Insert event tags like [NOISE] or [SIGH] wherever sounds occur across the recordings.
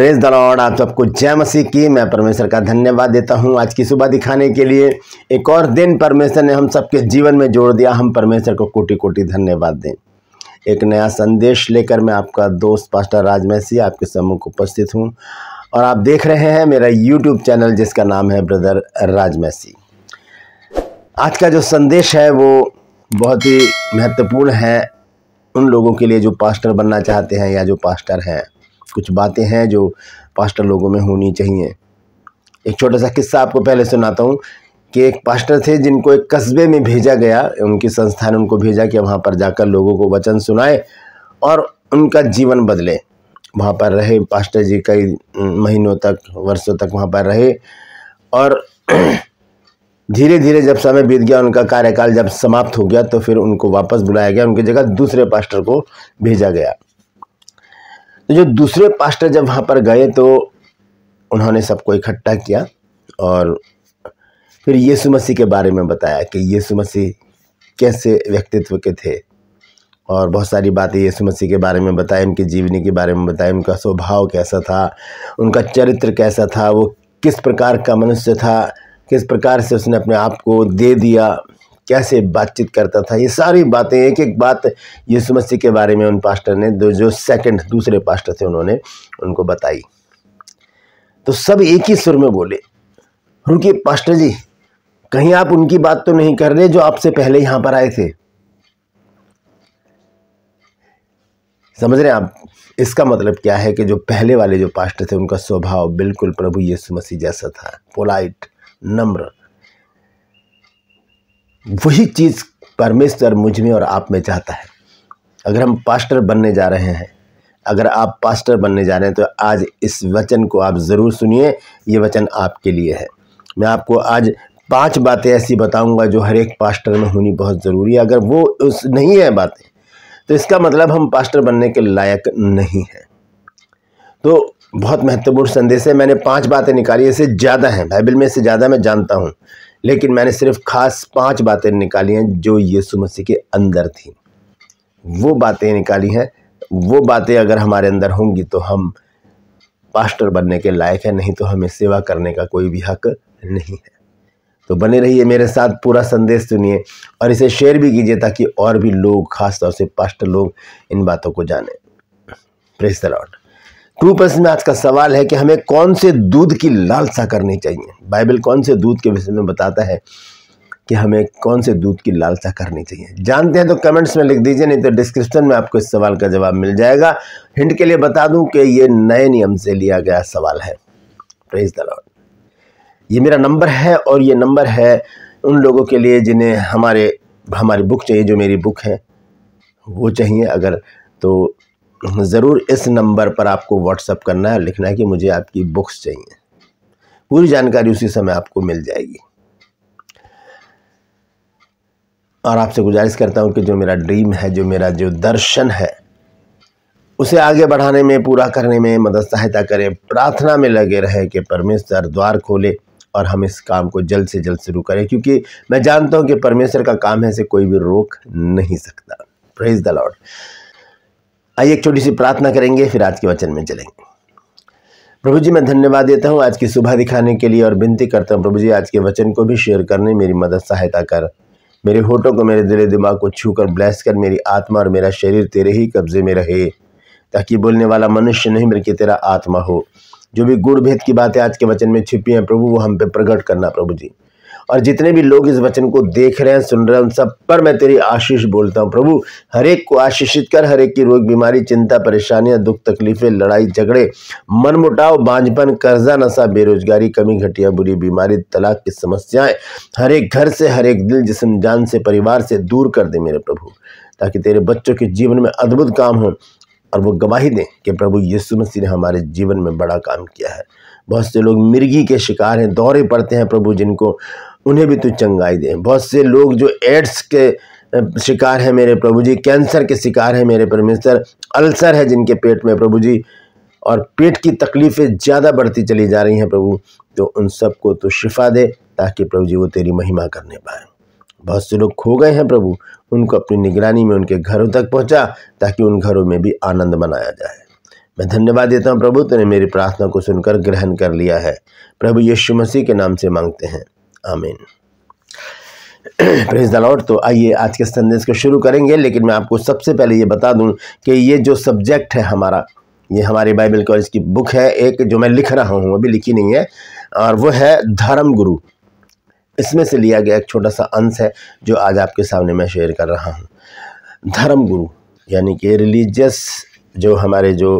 press दलोड़ आप सबको जय मसीह की मैं परमेश्वर का धन्यवाद देता हूँ आज की सुबह दिखाने के लिए एक और दिन परमेश्वर ने हम सबके जीवन में जोड़ दिया हम परमेश्वर को कोटि कोटि धन्यवाद दें एक नया संदेश लेकर मैं आपका दोस्त पास्टर राज मैसी आपके समूह को उपस्थित हूँ और आप देख रहे हैं मेरा यूट्यूब चैनल जिसका नाम है ब्रदर राज मैसी आज का जो संदेश है वो बहुत ही महत्वपूर्ण है उन लोगों के लिए जो पास्टर बनना चाहते हैं या जो पास्टर हैं कुछ बातें हैं जो पास्टर लोगों में होनी चाहिए एक छोटा सा किस्सा आपको पहले सुनाता हूँ कि एक पास्टर थे जिनको एक कस्बे में भेजा गया उनकी संस्था ने उनको भेजा कि वहाँ पर जाकर लोगों को वचन सुनाए और उनका जीवन बदले वहाँ पर रहे पास्टर जी कई महीनों तक वर्षों तक वहाँ पर रहे और [CLEARS THROAT] धीरे धीरे जब समय बीत गया उनका कार्यकाल जब समाप्त हो गया तो फिर उनको वापस बुलाया गया उनकी जगह दूसरे पास्टर को भेजा गया तो जो दूसरे पास्टर जब वहाँ पर गए तो उन्होंने सबको इकट्ठा किया और फिर यीशु मसीह के बारे में बताया कि यीशु मसीह कैसे व्यक्तित्व के थे और बहुत सारी बातें यीशु मसीह के बारे में बताएं उनकी जीवनी के बारे में बताएं उनका स्वभाव कैसा था उनका चरित्र कैसा था वो किस प्रकार का मनुष्य था किस प्रकार से उसने अपने आप को दे दिया कैसे बातचीत करता था ये सारी बातें एक एक बात यीशु मसीह के बारे में उन पास्टर ने दो जो सेकंड दूसरे पास्टर थे उन्होंने उनको बताई तो सब एक ही सुर में बोले रुकिए पास्टर जी कहीं आप उनकी बात तो नहीं कर रहे जो आपसे पहले यहां पर आए थे समझ रहे हैं आप इसका मतलब क्या है कि जो पहले वाले जो पास्टर थे उनका स्वभाव बिल्कुल प्रभु यीशु मसीह जैसा था पोलाइट नम्र वही चीज़ परमेश्वर मुझ में और आप में चाहता है अगर हम पास्टर बनने जा रहे हैं अगर आप पास्टर बनने जा रहे हैं तो आज इस वचन को आप ज़रूर सुनिए ये वचन आपके लिए है मैं आपको आज पांच बातें ऐसी बताऊंगा जो हर एक पास्टर में होनी बहुत ज़रूरी है अगर वो उस नहीं है बातें तो इसका मतलब हम पास्टर बनने के लायक नहीं हैं तो बहुत महत्वपूर्ण संदेश है मैंने पांच बातें निकाली इसे ज़्यादा हैं बाइबल में इसे ज़्यादा मैं जानता हूँ लेकिन मैंने सिर्फ खास पांच बातें निकाली हैं जो यीशु मसीह के अंदर थी वो बातें निकाली हैं वो बातें अगर हमारे अंदर होंगी तो हम पास्टर बनने के लायक है नहीं तो हमें सेवा करने का कोई भी हक नहीं है तो बने रहिए मेरे साथ पूरा संदेश सुनिए और इसे शेयर भी कीजिए ताकि और भी लोग खासतौर से पास्टर लोग इन बातों को जानें प्रेस द लॉर्ड टू प्रश्न में आज का सवाल है कि हमें कौन से दूध की लालसा करनी चाहिए बाइबल कौन से दूध के विषय में बताता है कि हमें कौन से दूध की लालसा करनी चाहिए जानते हैं तो कमेंट्स में लिख दीजिए नहीं तो डिस्क्रिप्शन में आपको इस सवाल का जवाब मिल जाएगा हिंट के लिए बता दूं कि ये नए नियम से लिया गया सवाल है प्रेज द लॉर्ड ये मेरा नंबर है और ये नंबर है उन लोगों के लिए जिन्हें हमारे हमारी बुक चाहिए जो मेरी बुक है वो चाहिए अगर तो ज़रूर इस नंबर पर आपको व्हाट्सअप करना है और लिखना है कि मुझे आपकी बुक्स चाहिए पूरी जानकारी उसी समय आपको मिल जाएगी और आपसे गुजारिश करता हूँ कि जो मेरा ड्रीम है जो मेरा जो दर्शन है उसे आगे बढ़ाने में पूरा करने में मदद सहायता करें प्रार्थना में लगे रहे कि परमेश्वर द्वार खोले और हम इस काम को जल्द से जल्द शुरू करें क्योंकि मैं जानता हूँ कि परमेश्वर का काम है से कोई भी रोक नहीं सकता प्रेज द लॉर्ड आइए एक छोटी सी प्रार्थना करेंगे फिर आज के वचन में चलेंगे प्रभु जी मैं धन्यवाद देता हूँ आज की सुबह दिखाने के लिए और विनती करता हूँ प्रभु जी आज के वचन को भी शेयर करने मेरी मदद सहायता कर मेरे होठों को मेरे दिल दिमाग को छू कर ब्लैस कर मेरी आत्मा और मेरा शरीर तेरे ही कब्जे में रहे ताकि बोलने वाला मनुष्य नहीं बल्कि तेरा आत्मा हो जो भी गुण भेद की बातें आज के वचन में छिपी हैं प्रभु वो हम पे प्रकट करना प्रभु जी और जितने भी लोग इस वचन को देख रहे हैं सुन रहे हैं उन सब पर मैं तेरी आशीष बोलता हूँ प्रभु हरेक को आशीषित कर हरेक की रोग बीमारी चिंता परेशानियाँ दुख तकलीफें लड़ाई झगड़े मनमुटाव बांझपन कर्जा नशा बेरोजगारी कमी घटिया बुरी बीमारी तलाक की समस्याएं हर एक घर से हर एक दिल जिसम जान से परिवार से दूर कर दे मेरे प्रभु ताकि तेरे बच्चों के जीवन में अद्भुत काम हो और वो गवाही दें कि प्रभु यीशु मसीह ने हमारे जीवन में बड़ा काम किया है बहुत से लोग मिर्गी के शिकार हैं दौरे पड़ते हैं प्रभु जिनको उन्हें भी तू तो चंगाई दे बहुत से लोग जो एड्स के शिकार हैं मेरे प्रभु जी कैंसर के शिकार हैं मेरे परमेश्वर अल्सर है जिनके पेट में प्रभु जी और पेट की तकलीफ़ें ज़्यादा बढ़ती चली जा रही हैं प्रभु तो उन सबको तो शिफा दे ताकि प्रभु जी वो तेरी महिमा करने पाए बहुत से लोग खो गए हैं प्रभु उनको अपनी निगरानी में उनके घरों तक पहुंचा ताकि उन घरों में भी आनंद मनाया जाए मैं धन्यवाद देता हूँ प्रभु तूने मेरी प्रार्थना को सुनकर ग्रहण कर लिया है प्रभु यीशु मसीह के नाम से मांगते हैं आमीन प्रेज द तो आइए आज के संदेश को शुरू करेंगे लेकिन मैं आपको सबसे पहले ये बता दूं कि ये जो सब्जेक्ट है हमारा ये हमारी बाइबल कॉलेज की बुक है एक जो मैं लिख रहा हूँ अभी लिखी नहीं है और वो है धर्म गुरु इसमें से लिया गया एक छोटा सा अंश है जो आज आपके सामने मैं शेयर कर रहा हूँ धर्म गुरु यानी कि रिलीजियस जो हमारे जो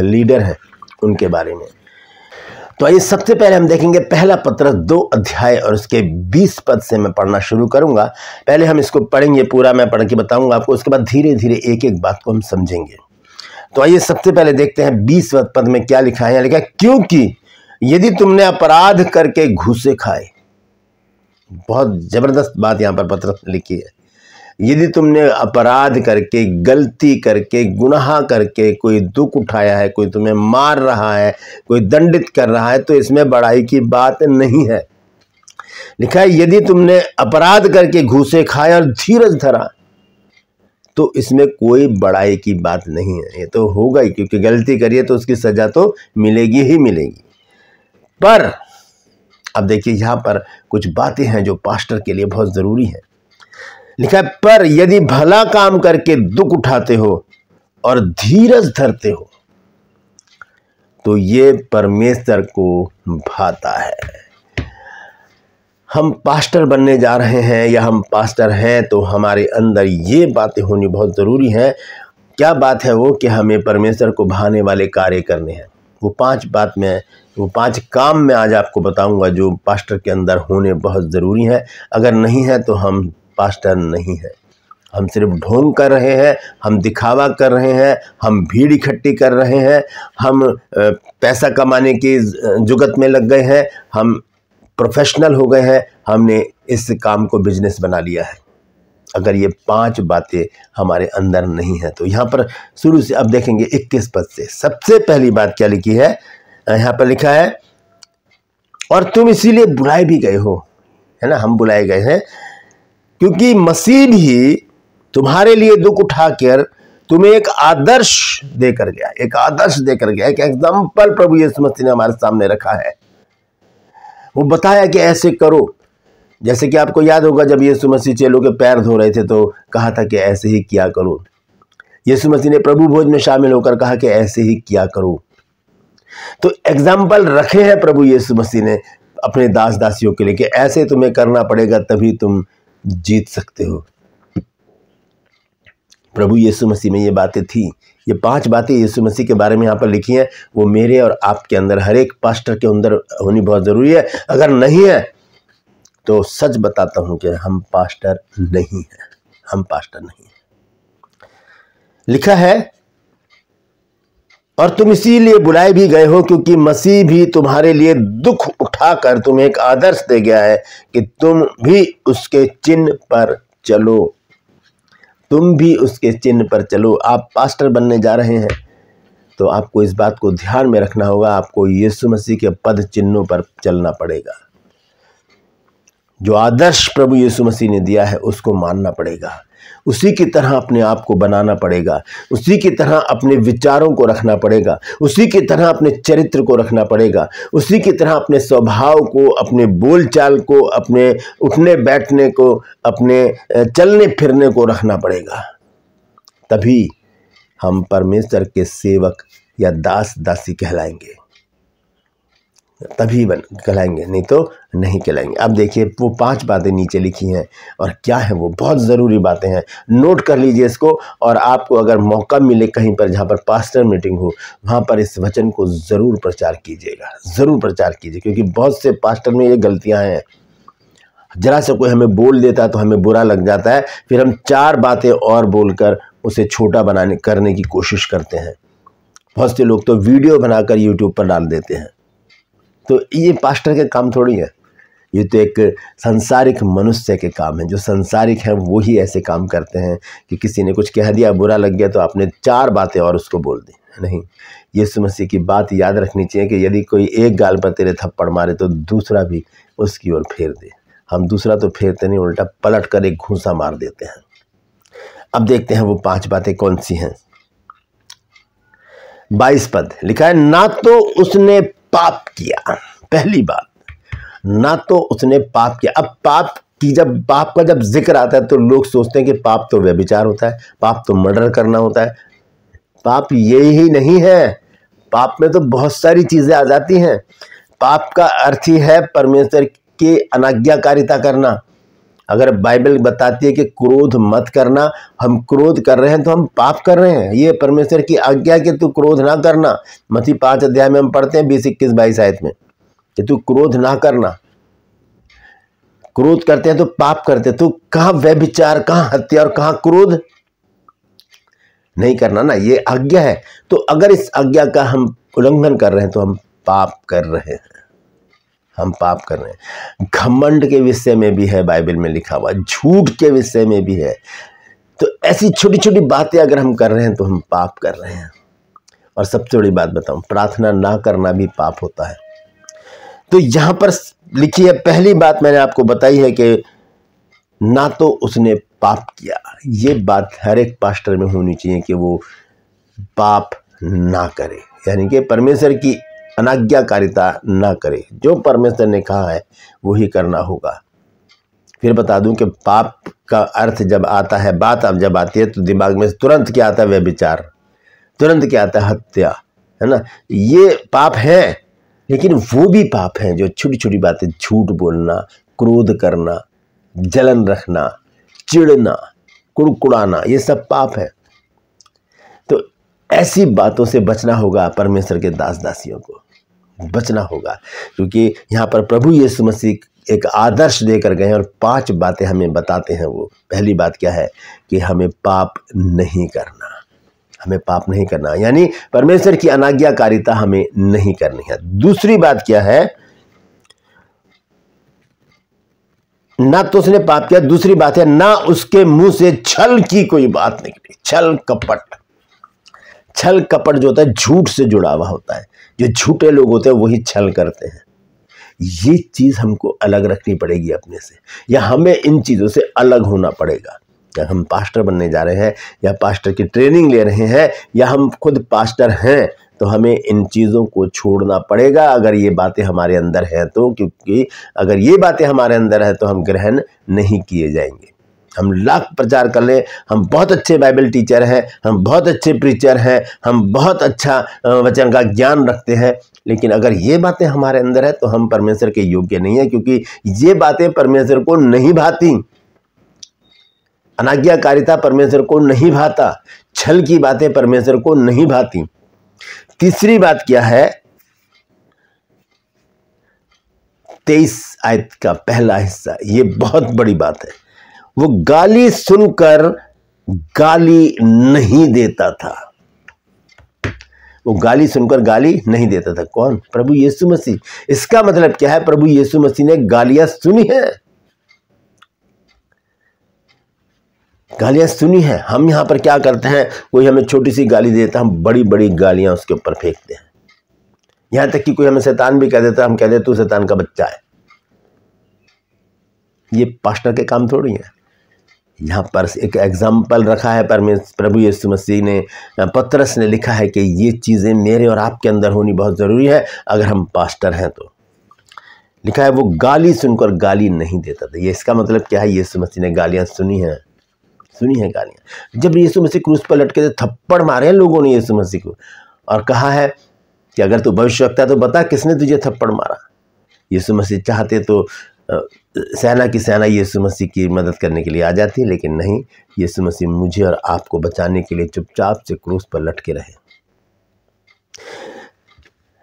लीडर हैं उनके बारे में तो आइए सबसे पहले हम देखेंगे पहला पत्र दो अध्याय और उसके बीस पद से मैं पढ़ना शुरू करूंगा पहले हम इसको पढ़ेंगे पूरा मैं पढ़ के बताऊंगा आपको उसके बाद धीरे धीरे एक एक बात को हम समझेंगे तो आइए सबसे पहले देखते हैं बीस पद में क्या लिखा है लिखा है क्योंकि यदि तुमने अपराध करके घूसे खाए बहुत ज़बरदस्त बात यहां पर पत्र लिखी है यदि तुमने अपराध करके गलती करके गुनाह करके कोई दुख उठाया है कोई तुम्हें मार रहा है कोई दंडित कर रहा है तो इसमें बड़ाई की बात नहीं है लिखा है यदि तुमने अपराध करके घूसे खाए और धीरज धरा तो इसमें कोई बड़ाई की बात नहीं है ये तो होगा ही क्योंकि गलती करिए तो उसकी सज़ा तो मिलेगी ही मिलेगी पर अब देखिए यहाँ पर कुछ बातें हैं जो पास्टर के लिए बहुत ज़रूरी हैं लिखा पर यदि भला काम करके दुख उठाते हो और धीरज धरते हो तो ये परमेश्वर को भाता है हम पास्टर बनने जा रहे हैं या हम पास्टर हैं तो हमारे अंदर ये बातें होनी बहुत ज़रूरी हैं क्या बात है वो कि हमें परमेश्वर को भाने वाले कार्य करने हैं वो पांच बात में वो पांच काम मैं आज आपको बताऊंगा जो पास्टर के अंदर होने बहुत ज़रूरी हैं अगर नहीं है तो हम पास्टर नहीं है हम सिर्फ ढोंग कर रहे हैं हम दिखावा कर रहे हैं हम भीड़ इकट्ठी कर रहे हैं हम पैसा कमाने की जुगत में लग गए हैं हम प्रोफेशनल हो गए हैं हमने इस काम को बिजनेस बना लिया है अगर ये पांच बातें हमारे अंदर नहीं हैं तो यहाँ पर शुरू से अब देखेंगे 21 पद से सबसे पहली बात क्या लिखी है यहाँ पर लिखा है और तुम इसीलिए बुलाए भी गए हो है ना हम बुलाए गए हैं क्योंकि मसीह भी तुम्हारे लिए दुख उठाकर तुम्हें एक आदर्श देकर गया एक आदर्श देकर गया एक एग्जाम्पल प्रभु यीशु मसीह ने हमारे सामने रखा है वो बताया कि ऐसे करो जैसे कि आपको याद होगा जब यीशु मसीह चेलों के पैर धो रहे थे तो कहा था कि ऐसे ही किया करो यीशु मसीह ने प्रभु भोज में शामिल होकर कहा कि ऐसे ही किया करो तो एग्जाम्पल रखे हैं प्रभु यीशु मसीह ने अपने दास दासियों के लिए कि ऐसे तुम्हें करना पड़ेगा तभी तुम जीत सकते हो प्रभु यीशु मसीह में ये बातें थी ये पांच बातें यीशु मसीह के बारे में यहाँ पर लिखी हैं वो मेरे और आपके अंदर हर एक पास्टर के अंदर होनी बहुत ज़रूरी है अगर नहीं है तो सच बताता हूँ कि हम पास्टर नहीं हैं हम पास्टर नहीं हैं लिखा है और तुम इसीलिए बुलाए भी गए हो क्योंकि मसीह भी तुम्हारे लिए दुख उठाकर तुम्हें एक आदर्श दे गया है कि तुम भी उसके चिन्ह पर चलो तुम भी उसके चिन्ह पर चलो आप पास्टर बनने जा रहे हैं तो आपको इस बात को ध्यान में रखना होगा आपको यीशु मसीह के पद चिन्हों पर चलना पड़ेगा जो आदर्श प्रभु यीशु मसीह ने दिया है उसको मानना पड़ेगा उसी की तरह अपने आप को बनाना पड़ेगा उसी की तरह अपने विचारों को रखना पड़ेगा उसी की तरह अपने चरित्र को रखना पड़ेगा उसी की तरह अपने स्वभाव को अपने बोलचाल को अपने उठने बैठने को अपने चलने फिरने को रखना पड़ेगा तभी हम परमेश्वर के सेवक या दास दासी कहलाएंगे तभी बन कहलाएंगे नहीं तो नहीं कहलाएंगे अब देखिए वो पांच बातें नीचे लिखी हैं और क्या है वो बहुत ज़रूरी बातें हैं नोट कर लीजिए इसको और आपको अगर मौका मिले कहीं पर जहाँ पर पास्टर मीटिंग हो वहाँ पर इस वचन को ज़रूर प्रचार कीजिएगा ज़रूर प्रचार कीजिए क्योंकि बहुत से पास्टर में ये गलतियाँ हैं जरा सा कोई हमें बोल देता है तो हमें बुरा लग जाता है फिर हम चार बातें और बोलकर उसे छोटा बनाने करने की कोशिश करते हैं बहुत से लोग तो वीडियो बनाकर यूट्यूब पर डाल देते हैं तो ये पास्टर के काम थोड़ी है ये तो एक संसारिक मनुष्य के काम है जो संसारिक है वो ही ऐसे काम करते हैं कि किसी ने कुछ कह दिया बुरा लग गया तो आपने चार बातें और उसको बोल दी नहीं ये समस्या की बात याद रखनी चाहिए कि यदि कोई एक गाल पर तेरे थप्पड़ मारे तो दूसरा भी उसकी ओर फेर दे हम दूसरा तो फेरते नहीं उल्टा पलट कर एक घूसा मार देते हैं अब देखते हैं वो पांच बातें कौन सी हैं बाईस पद लिखा है ना तो उसने पाप किया पहली बात ना तो उसने पाप किया अब पाप कि जब पाप का जब जिक्र आता है तो लोग सोचते हैं कि पाप तो व्यभिचार होता है पाप तो मर्डर करना होता है पाप ये ही नहीं है पाप में तो बहुत सारी चीज़ें आ जाती हैं पाप का अर्थ ही है परमेश्वर की अनाज्ञाकारिता करना अगर बाइबल बताती है कि क्रोध मत करना हम क्रोध कर रहे हैं तो हम पाप कर रहे हैं ये परमेश्वर की आज्ञा कि तू क्रोध ना करना मती पांच अध्याय में हम पढ़ते हैं बीस इक्कीस बाईस आयत में कि तू क्रोध ना करना क्रोध करते हैं तो पाप करते हैं तो कहाँ विचार कहाँ हत्या और कहां क्रोध नहीं करना ना ये आज्ञा है तो अगर इस आज्ञा का हम उल्लंघन कर रहे हैं तो हम पाप कर रहे हैं हम पाप कर रहे हैं घमंड के विषय में भी है बाइबल में लिखा हुआ झूठ के विषय में भी है तो ऐसी छोटी छोटी बातें अगर हम कर रहे हैं तो हम पाप कर रहे हैं और सबसे बड़ी बात बताऊं प्रार्थना ना करना भी पाप होता है तो यहां पर लिखी है पहली बात मैंने आपको बताई है कि ना तो उसने पाप किया ये बात हर एक पास्टर में होनी चाहिए कि वो पाप ना करे यानी कि परमेश्वर की अनाज्ञाकारिता ना करे जो परमेश्वर ने कहा है वही करना होगा फिर बता दूं कि पाप का अर्थ जब आता है बात अब जब आती है तो दिमाग में तुरंत क्या आता है वह विचार तुरंत क्या आता है हत्या है ना ये पाप है लेकिन वो भी पाप हैं जो छोटी छोटी बातें झूठ बोलना क्रोध करना जलन रखना चिड़ना कुड़कुड़ाना ये सब पाप है तो ऐसी बातों से बचना होगा परमेश्वर के दास दासियों को बचना होगा क्योंकि यहाँ पर प्रभु यीशु मसीह एक आदर्श देकर गए और पांच बातें हमें बताते हैं वो पहली बात क्या है कि हमें पाप नहीं करना हमें पाप नहीं करना यानी परमेश्वर की अनाज्ञाकारिता हमें नहीं करनी है दूसरी बात क्या है ना तो उसने पाप किया दूसरी बात है ना उसके मुंह से छल की कोई बात निकली छल कपट छल कपट जो होता है झूठ से जुड़ा हुआ होता है जो झूठे लोग होते हैं वही छल करते हैं ये चीज़ हमको अलग रखनी पड़ेगी अपने से या हमें इन चीज़ों से अलग होना पड़ेगा या हम पास्टर बनने जा रहे हैं या पास्टर की ट्रेनिंग ले रहे हैं या हम खुद पास्टर हैं तो हमें इन चीज़ों को छोड़ना पड़ेगा अगर ये बातें हमारे अंदर हैं तो क्योंकि अगर ये बातें हमारे अंदर हैं तो हम ग्रहण नहीं किए जाएंगे हम लाख प्रचार कर लें हम बहुत अच्छे बाइबल टीचर हैं हम बहुत अच्छे प्रीचर हैं हम बहुत अच्छा वचन का ज्ञान रखते हैं लेकिन अगर ये बातें हमारे अंदर है तो हम परमेश्वर के योग्य नहीं है क्योंकि ये बातें परमेश्वर को नहीं भाती अनाज्ञाकारिता परमेश्वर को नहीं भाता छल की बातें परमेश्वर को नहीं भाती तीसरी बात क्या है तेईस आयत का पहला हिस्सा ये बहुत बड़ी बात है वो गाली सुनकर गाली नहीं देता था वो गाली सुनकर गाली नहीं देता था कौन प्रभु यीशु मसीह इसका मतलब क्या है प्रभु यीशु मसीह ने गालियां सुनी है गालियां सुनी है हम यहां पर क्या करते हैं कोई हमें छोटी सी गाली देता हम बड़ी बड़ी गालियां उसके ऊपर फेंकते हैं यहां तक कि कोई हमें शैतान भी कह देता हम कह देते तू शैतान का बच्चा है ये पास्टर के काम थोड़ी है यहाँ पर एक एग्जाम्पल रखा है परमेश प्रभु यीशु मसीह ने पत्रस ने लिखा है कि ये चीज़ें मेरे और आपके अंदर होनी बहुत ज़रूरी है अगर हम पास्टर हैं तो लिखा है वो गाली सुनकर गाली नहीं देता था ये इसका मतलब क्या है यीशु मसीह ने गालियाँ सुनी हैं सुनी हैं गालियाँ जब यीशु मसीह क्रूस पर लटके थे थप्पड़ मारे हैं लोगों ने यीशु मसीह को और कहा है कि अगर तू भविष्य रखता है तो बता किसने तुझे थप्पड़ मारा यीशु मसीह चाहते तो सेना की सेना यीशु मसीह की मदद करने के लिए आ जाती है लेकिन नहीं यीशु मसीह मुझे और आपको बचाने के लिए चुपचाप से क्रूस पर लटके रहे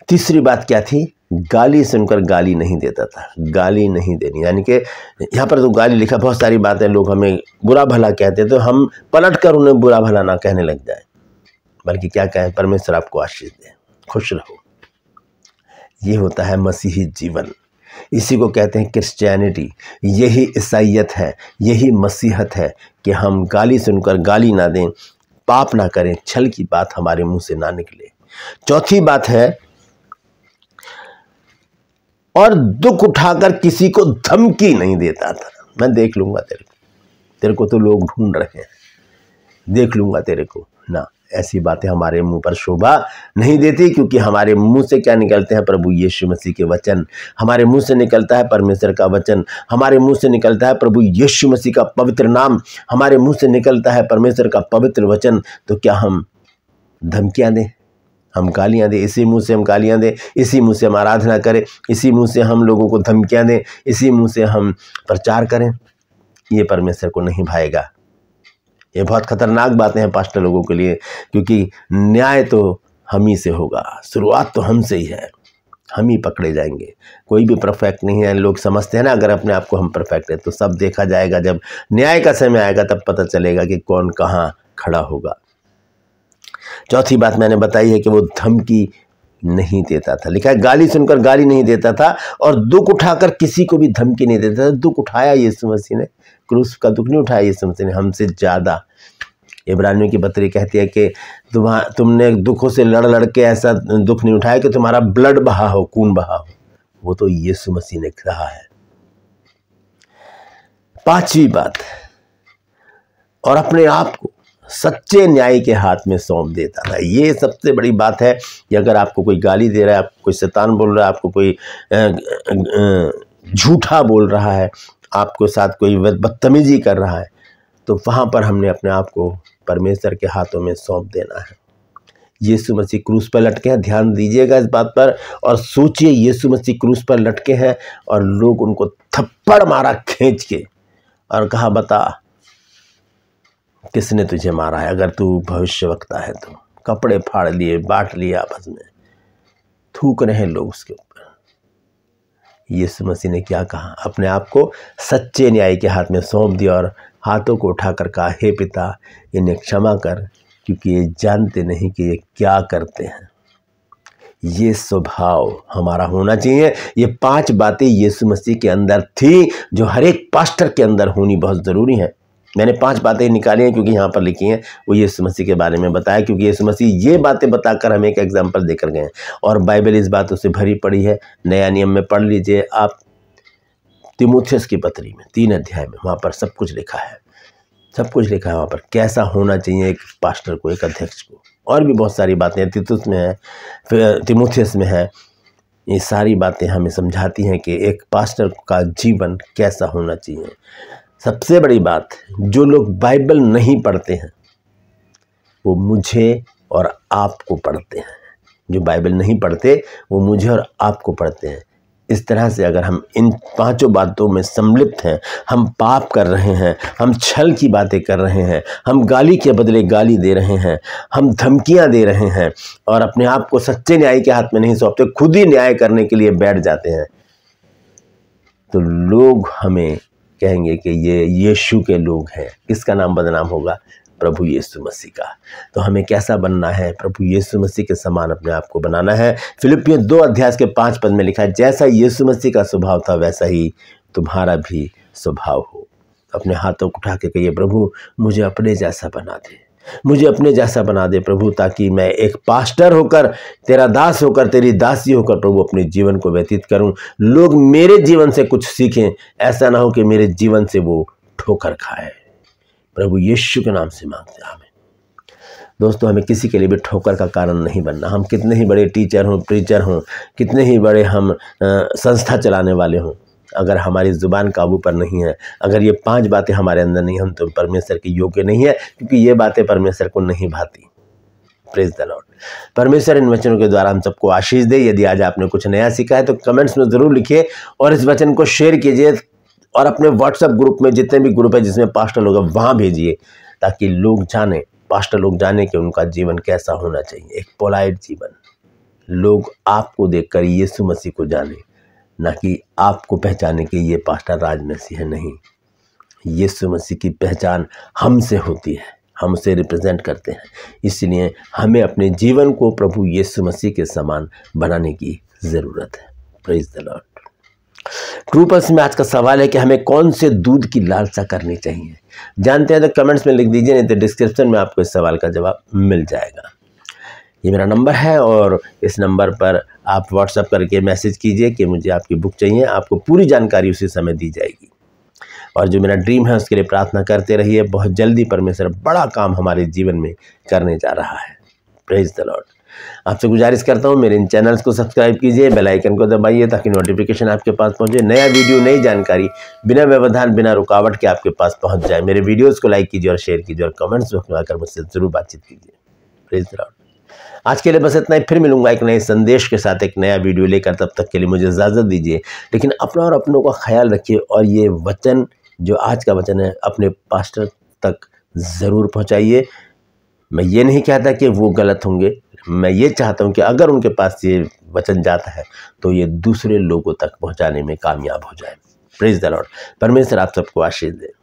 तीसरी बात क्या थी गाली सुनकर गाली नहीं देता था गाली नहीं देनी यानी कि यहाँ पर तो गाली लिखा बहुत सारी बातें लोग हमें बुरा भला कहते हैं तो हम पलट कर उन्हें बुरा भला ना कहने लग जाए बल्कि क्या कहें परमेश्वर आपको आशीष दे खुश रहो ये होता है मसीही जीवन इसी को कहते हैं क्रिश्चियनिटी यही ईसाइत है यही मसीहत है कि हम गाली सुनकर गाली ना दें पाप ना करें छल की बात हमारे मुंह से ना निकले चौथी बात है और दुख उठाकर किसी को धमकी नहीं देता था मैं देख लूंगा तेरे को तेरे को तो लोग ढूंढ रहे हैं देख लूंगा तेरे को ना ऐसी बातें हमारे मुंह पर शोभा नहीं देती क्योंकि हमारे मुंह से क्या निकलते हैं प्रभु यीशु मसीह के वचन हमारे मुंह से निकलता है परमेश्वर का वचन हमारे मुंह से निकलता है प्रभु यीशु मसीह का पवित्र नाम हमारे मुंह से निकलता है परमेश्वर का पवित्र वचन तो क्या हम धमकियाँ दें हम गालियाँ दें इसी मुंह से हम गालियाँ दें इसी मुंह से हम आराधना करें इसी मुंह से हम लोगों को धमकियाँ दें इसी मुंह से हम प्रचार करें ये परमेश्वर को नहीं भाएगा ये बहुत खतरनाक बातें हैं पास्टर लोगों के लिए क्योंकि न्याय तो हम ही से होगा शुरुआत तो हमसे ही है हम ही पकड़े जाएंगे कोई भी परफेक्ट नहीं है लोग समझते हैं ना अगर अपने आप को हम परफेक्ट हैं तो सब देखा जाएगा जब न्याय का समय आएगा तब पता चलेगा कि कौन कहाँ खड़ा होगा चौथी बात मैंने बताई है कि वो धमकी नहीं देता था लिखा है गाली सुनकर गाली नहीं देता था और दुख उठाकर किसी को भी धमकी नहीं देता था दुख उठाया यीशु मसीह ने क्रूस का दुख नहीं उठाया यीशु मसीह ने हमसे ज़्यादा इब्रानियों की पत्री कहती है कि तुम्हारा तुमने दुखों से लड़ लड़ के ऐसा दुख नहीं उठाया कि तुम्हारा ब्लड बहा हो खून बहा हो वो तो यीशु मसीह ने कहा है पांचवी बात और अपने आप को सच्चे न्याय के हाथ में सौंप देता था ये सबसे बड़ी बात है कि अगर आपको कोई गाली दे रहा है आपको कोई शैतान बोल रहा है आपको कोई झूठा बोल रहा है आपको साथ कोई बदतमीजी कर रहा है तो वहाँ पर हमने अपने आप को परमेश्वर के हाथों में सौंप देना है यीशु मसीह क्रूस पर लटके हैं ध्यान दीजिएगा इस बात पर और सोचिए यीशु मसीह क्रूस पर लटके हैं और लोग उनको थप्पड़ मारा खींच के और कहा बता किसने तुझे मारा है अगर तू भविष्य वक्ता है तो कपड़े फाड़ लिए बांट लिए आपस में थूक रहे हैं लोग उसके ऊपर यीशु मसीह ने क्या कहा अपने आप को सच्चे न्याय के हाथ में सौंप दिया और हाथों को उठाकर कहा हे पिता इन्हें क्षमा कर क्योंकि ये जानते नहीं कि ये क्या करते हैं ये स्वभाव हमारा होना चाहिए ये पांच बातें यीशु मसीह के अंदर थी जो हर एक पास्टर के अंदर होनी बहुत ज़रूरी है मैंने पांच बातें निकाली हैं क्योंकि यहाँ पर लिखी हैं वो यीशु मसीह के बारे में बताया क्योंकि यीशु मसीह ये बातें बताकर हमें एक एग्जाम्पल देकर गए हैं और बाइबल इस बातों से भरी पड़ी है नया नियम में पढ़ लीजिए आप तिमोथियस की पत्री में तीन अध्याय में वहाँ पर सब कुछ लिखा है सब कुछ लिखा है वहाँ पर कैसा होना चाहिए एक पास्टर को एक अध्यक्ष को और भी बहुत सारी बातें तितुस में है तिमोथियस में है ये सारी बातें हमें समझाती हैं कि एक पास्टर का जीवन कैसा होना चाहिए सबसे बड़ी बात जो लोग बाइबल नहीं पढ़ते हैं वो मुझे और आपको पढ़ते हैं जो बाइबल नहीं पढ़ते वो मुझे और आपको पढ़ते हैं इस तरह से अगर हम इन पांचों बातों में सम्मिलित हैं हम पाप कर रहे हैं हम छल की बातें कर रहे हैं हम गाली के बदले गाली दे रहे हैं हम धमकियां दे रहे हैं और अपने आप को सच्चे न्याय के हाथ में नहीं सौंपते खुद ही न्याय करने के लिए बैठ जाते हैं तो लोग हमें कहेंगे कि ये यीशु के लोग हैं किसका नाम बदनाम होगा प्रभु यीशु मसीह का तो हमें कैसा बनना है प्रभु यीशु मसीह के समान अपने आप को बनाना है फिलिपियन दो अध्याय के पाँच पद में लिखा है जैसा यीशु मसीह का स्वभाव था वैसा ही तुम्हारा भी स्वभाव हो अपने हाथों को उठा के कहिए प्रभु मुझे अपने जैसा बना दे मुझे अपने जैसा बना दे प्रभु ताकि मैं एक पास्टर होकर तेरा दास होकर तेरी दासी होकर प्रभु अपने जीवन को व्यतीत करूं लोग मेरे जीवन से कुछ सीखें ऐसा ना हो कि मेरे जीवन से वो ठोकर खाए प्रभु यीशु के नाम से मांगते हैं हमें दोस्तों हमें किसी के लिए भी ठोकर का कारण नहीं बनना हम कितने ही बड़े टीचर हों प्रीचर हों कितने ही बड़े हम आ, संस्था चलाने वाले हों अगर हमारी ज़ुबान काबू पर नहीं है अगर ये पांच बातें हमारे अंदर नहीं हम तो परमेश्वर के योग्य नहीं है क्योंकि ये बातें परमेश्वर को नहीं भाती प्रेज द लॉर्ड परमेश्वर इन वचनों के द्वारा हम सबको आशीष दे यदि आज आपने कुछ नया सीखा है तो कमेंट्स में ज़रूर लिखिए और इस वचन को शेयर कीजिए और अपने व्हाट्सएप ग्रुप में जितने भी ग्रुप है जिसमें पास्टर लोग हैं वहाँ भेजिए ताकि लोग जाने पास्टर लोग जाने कि उनका जीवन कैसा होना चाहिए एक पोलाइट जीवन लोग आपको देखकर यीशु मसीह को जाने ना कि आपको पहचाने कि ये पास्टर राज मसीह है नहीं यीशु मसीह की पहचान हमसे होती है हम उसे रिप्रेजेंट करते हैं इसलिए हमें अपने जीवन को प्रभु यीशु मसीह के समान बनाने की ज़रूरत है प्रेज द लॉर्ड ट्रू में आज का सवाल है कि हमें कौन से दूध की लालसा करनी चाहिए जानते हैं तो कमेंट्स में लिख दीजिए नहीं तो डिस्क्रिप्शन में आपको इस सवाल का जवाब मिल जाएगा ये मेरा नंबर है और इस नंबर पर आप व्हाट्सअप करके मैसेज कीजिए कि मुझे आपकी बुक चाहिए आपको पूरी जानकारी उसी समय दी जाएगी और जो मेरा ड्रीम है उसके लिए प्रार्थना करते रहिए बहुत जल्दी परमेश्वर बड़ा काम हमारे जीवन में करने जा रहा है प्रेज द लॉर्ड आपसे गुजारिश करता हूँ मेरे इन चैनल्स को सब्सक्राइब कीजिए बेल आइकन को दबाइए ताकि नोटिफिकेशन आपके पास पहुँचे नया वीडियो नई जानकारी बिना व्यवधान बिना रुकावट के आपके पास पहुँच जाए मेरे वीडियोज़ को लाइक कीजिए और शेयर कीजिए और कमेंट्स में आकर मुझसे ज़रूर बातचीत कीजिए प्लीज़ द लॉर्ड आज के लिए बस इतना ही फिर मिलूंगा एक नए संदेश के साथ एक नया वीडियो लेकर तब तक के लिए मुझे इजाज़त दीजिए लेकिन अपना और अपनों का ख्याल रखिए और ये वचन जो आज का वचन है अपने पास्टर तक ज़रूर पहुँचाइए मैं ये नहीं कहता कि वो गलत होंगे मैं ये चाहता हूँ कि अगर उनके पास ये वचन जाता है तो ये दूसरे लोगों तक पहुँचाने में कामयाब हो जाए प्रेज द परमेश्वर आप सबको आशीष दें